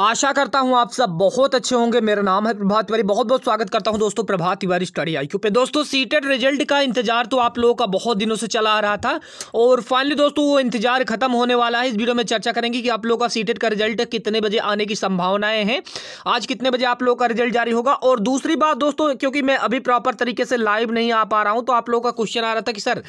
आशा करता हूं आप सब बहुत अच्छे होंगे मेरा नाम है प्रभात तिवारी बहुत बहुत स्वागत करता हूं दोस्तों प्रभात तिवारी स्टडी आई पे दोस्तों सीटेट रिजल्ट का इंतजार तो आप लोगों का बहुत दिनों से चला आ रहा था और फाइनली दोस्तों वो इंतजार खत्म होने वाला है इस वीडियो में चर्चा करेंगे कि आप लोगों का सीटेट का रिजल्ट कितने बजे आने की संभावनाएं हैं आज कितने बजे आप लोगों का रिजल्ट जारी होगा और दूसरी बात दोस्तों क्योंकि मैं अभी प्रॉपर तरीके से लाइव नहीं आ पा रहा हूँ तो आप लोगों का क्वेश्चन आ रहा था कि सर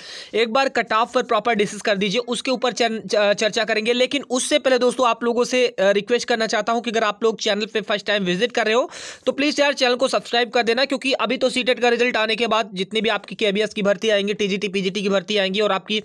एक बार कट ऑफ पर प्रॉपर डिस्कस कर दीजिए उसके ऊपर चर्चा करेंगे लेकिन उससे पहले दोस्तों आप लोगों से रिक्वेस्ट करना चाहता हूँ हूं कि अगर आप लोग चैनल पर फर्स्ट टाइम विजिट कर रहे हो तो प्लीज़ यार चैनल को सब्सक्राइब कर देना क्योंकि अभी तो सीटेट e का रिजल्ट आने के बाद जितनी भी आपकी केबीएस की भर्ती आएंगी टीजीटी पीजीटी की भर्ती आएंगी और आपकी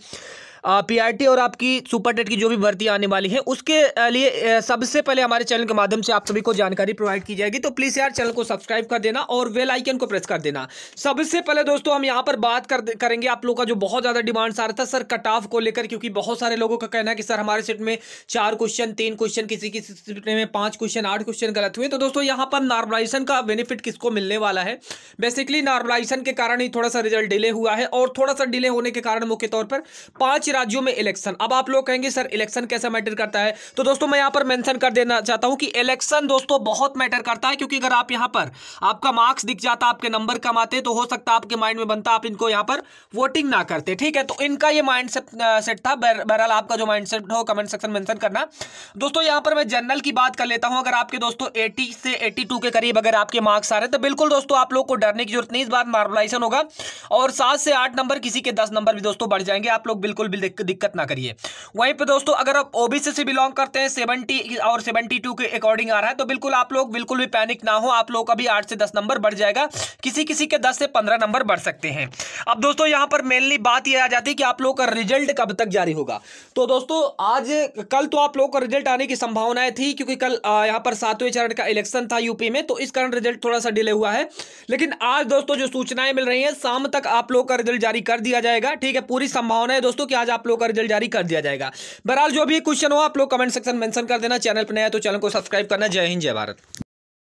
पीआरटी और आपकी सुपर टेट की जो भी भर्ती आने वाली है उसके लिए सबसे पहले हमारे चैनल के माध्यम से आप सभी को जानकारी प्रोवाइड की जाएगी तो प्लीज़ यार चैनल को सब्सक्राइब कर देना और वेल आइकन को प्रेस कर देना सबसे पहले दोस्तों हम यहाँ पर बात कर करेंगे आप लोग का जो बहुत ज़्यादा डिमांड्स आ रहा था सर कट ऑफ को लेकर क्योंकि बहुत सारे लोगों का कहना है कि सर हमारे सेट में चार क्वेश्चन तीन क्वेश्चन किसी किसी सेट में पांच क्वेश्चन आठ क्वेश्चन गलत हुए तो दोस्तों यहाँ पर नॉर्मलाइजेशन का बेनिफिट किसको मिलने वाला है बेसिकली नॉर्मलाइजेशन के कारण ही थोड़ा सा रिजल्ट डिले हुआ है और थोड़ा सा डिले होने के कारण मुख्य तौर पर पांच राज्यों में इलेक्शन अब आप लोग कहेंगे सर इलेक्शन कैसे मैटर करता है तो दोस्तों मैं यहां पर मेंशन कर देना चाहता हूं कि इलेक्शन दोस्तों बहुत मैटर करता है क्योंकि अगर आप यहां पर आपका मार्क्स दिख जाता आपके नंबर कम आते तो हो सकता है आपके माइंड में बनता आप इनको यहां पर वोटिंग ना करते ठीक है तो इनका यह माइंड सेट था बहरहाल आपका जो माइंड सेट हो कमेंट सेक्शन मेंशन करना दोस्तों यहां पर मैं जनरल की बात कर लेता हूं अगर आपके दोस्तों एटी से एटी के करीब अगर आपके मार्क्स आ रहे तो बिल्कुल दोस्तों आप लोग को डरने की जरूरत नहीं इस बार मार्बलाइजेशन होगा और सात से आठ नंबर किसी के दस नंबर भी दोस्तों बढ़ जाएंगे आप लोग बिल्कुल दिक्कत ना करिए वहीं पर दोस्तों अगर आप ओबीसी से बिलोंग करते हैं सेवेंटी और सेवेंटी के अकॉर्डिंग आ रहा है तो बिल्कुल आप लोग बिल्कुल भी पैनिक ना हो आप लोग का भी आठ से दस नंबर बढ़ जाएगा किसी किसी के दस से पंद्रह नंबर बढ़ सकते हैं अब दोस्तों यहाँ पर मेनली बात यह आ जाती है कि आप लोग का रिजल्ट कब तक जारी होगा तो दोस्तों आज कल तो आप लोग का रिजल्ट आने की संभावनाएं थी क्योंकि कल यहाँ पर सातवें चरण का इलेक्शन था यूपी में तो इस कारण रिजल्ट थोड़ा सा डिले हुआ है लेकिन आज दोस्तों जो सूचनाएं मिल रही हैं शाम तक आप लोग का रिजल्ट जारी कर दिया जाएगा ठीक है पूरी संभावना है दोस्तों कि आज आप लोगों का रिजल्ट जारी कर दिया जाएगा बहरहाल जो भी क्वेश्चन हो आप लोग कमेंट सेक्शन मेंशन कर देना चैनल पर नया तो चैनल को सब्सक्राइब करना जय हिंद जय भारत